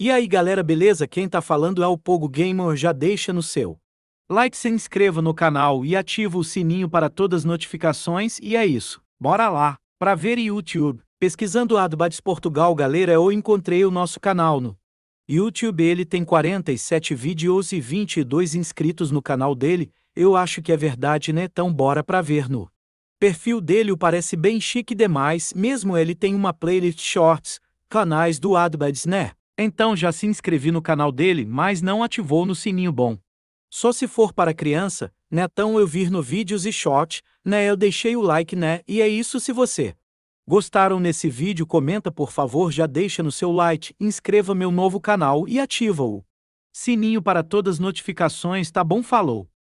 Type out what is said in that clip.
E aí galera, beleza? Quem tá falando é o Pogo Gamer, já deixa no seu like, se inscreva no canal e ativa o sininho para todas as notificações e é isso. Bora lá, para ver YouTube. Pesquisando Adbats Portugal, galera, eu encontrei o nosso canal no YouTube, ele tem 47 vídeos e 22 inscritos no canal dele, eu acho que é verdade, né? Então bora pra ver no perfil dele, o parece bem chique demais, mesmo ele tem uma playlist shorts, canais do Adbats, né? Então já se inscrevi no canal dele, mas não ativou no sininho bom. Só se for para criança, né Então eu vir no vídeos e short, né eu deixei o like né, e é isso se você. Gostaram nesse vídeo comenta por favor já deixa no seu like, inscreva meu novo canal e ativa o sininho para todas as notificações tá bom falou.